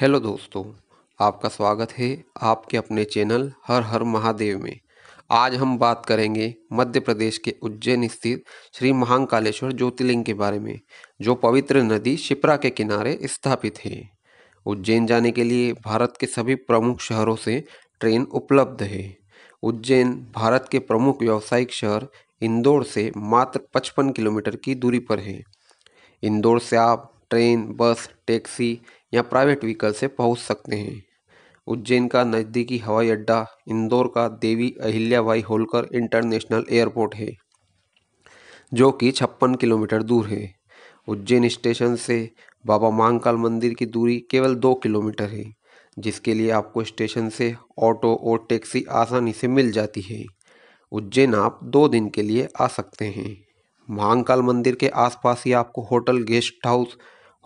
hello दोस्तों आपका स्वागत है आपके अपने चैनल हर हर महादेव में आज हम बात करेंगे मध्य प्रदेश के उज्जैन स्थित श्री महाकालेश्वर ज्योतिर्लिंग के बारे में जो पवित्र नदी शिप्रा के किनारे स्थापित है उज्जैन जाने के लिए भारत के सभी प्रमुख शहरों से ट्रेन उपलब्ध है उज्जैन भारत के प्रमुख व्यावसायिक शहर इंदौर से मात्र 55 किलोमीटर की दूरी पर है इंदौर से आप ट्रेन बस टैक्सी या प्राइवेट व्हीकल से पहुंच सकते हैं उज्जैन का नज़दीकी हवाई अड्डा इंदौर का देवी अहिल्याबाई होलकर इंटरनेशनल एयरपोर्ट है जो कि छप्पन किलोमीटर दूर है उज्जैन स्टेशन से बाबा महाकाल मंदिर की दूरी केवल दो किलोमीटर है जिसके लिए आपको स्टेशन से ऑटो और टैक्सी आसानी से मिल जाती है उज्जैन आप दो दिन के लिए आ सकते हैं महाकाल मंदिर के आसपास ही आपको hotel guest house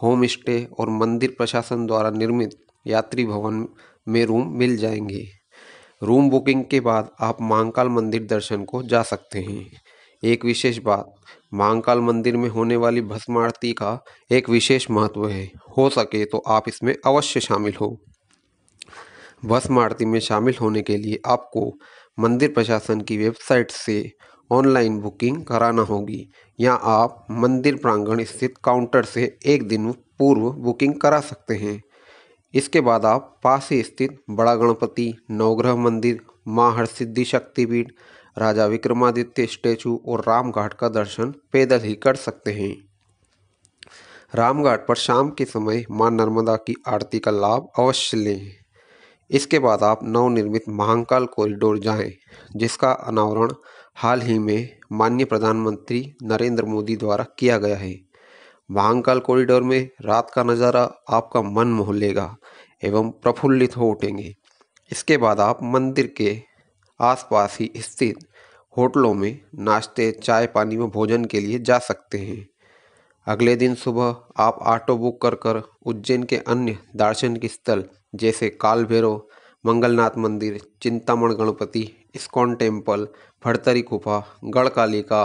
home stay और मंदिर प्रशासन द्वारा निर्मित यात्री भवन में रूम मिल जाएंगे रूम बुकिंग के बाद आप महाकाल मंदिर दर्शन को जा सकते हैं एक विशेष बात महाकाल मंदिर में होने वाली भस्म आरती का एक विशेष महत्व है हो सके तो आप इसमें अवश्य शामिल हो भस्म आरती में शामिल होने के लिए आपको मंदिर प्रशासन की वेबसाइट से ऑनलाइन बुकिंग कराना होगी या आप मंदिर प्रांगण स्थित काउंटर से एक दिन पूर्व बुकिंग करा सकते हैं इसके बाद आप पास ही स्थित बड़ा गणपति नवग्रह मंदिर माँ हरसिद्धि शक्तिपीठ राजा विक्रमादित्य स्टैचू और रामघाट का दर्शन पैदल ही कर सकते हैं रामघाट पर शाम के समय माँ नर्मदा की आरती का लाभ अवश्य लें इसके बाद आप नवनिर्मित महाकाल कॉरिडोर जाएं, जिसका अनावरण हाल ही में माननीय प्रधानमंत्री नरेंद्र मोदी द्वारा किया गया है महांकाल कॉरिडोर में रात का नज़ारा आपका मन मोह लेगा एवं प्रफुल्लित हो उठेंगे इसके बाद आप मंदिर के आसपास ही स्थित होटलों में नाश्ते चाय पानी व भोजन के लिए जा सकते हैं अगले दिन सुबह आप ऑटो बुक कर कर उज्जैन के अन्य दार्शनिक स्थल जैसे काल भैरव मंगलनाथ मंदिर चिंतामण गणपति इस्कॉन टेम्पल भड़तरी गुफा गढ़कालिका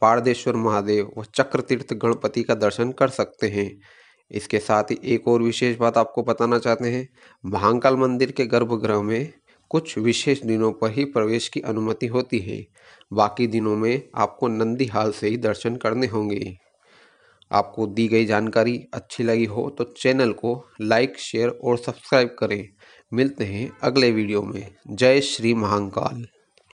पारदेश्वर महादेव व चक्रतीर्थ गणपति का दर्शन कर सकते हैं इसके साथ ही एक और विशेष बात आपको बताना चाहते हैं महाकाल मंदिर के गर्भगृह में कुछ विशेष दिनों पर ही प्रवेश की अनुमति होती है बाकी दिनों में आपको नंदी हाल से ही दर्शन करने होंगे आपको दी गई जानकारी अच्छी लगी हो तो चैनल को लाइक शेयर और सब्सक्राइब करें मिलते हैं अगले वीडियो में जय श्री महाकाल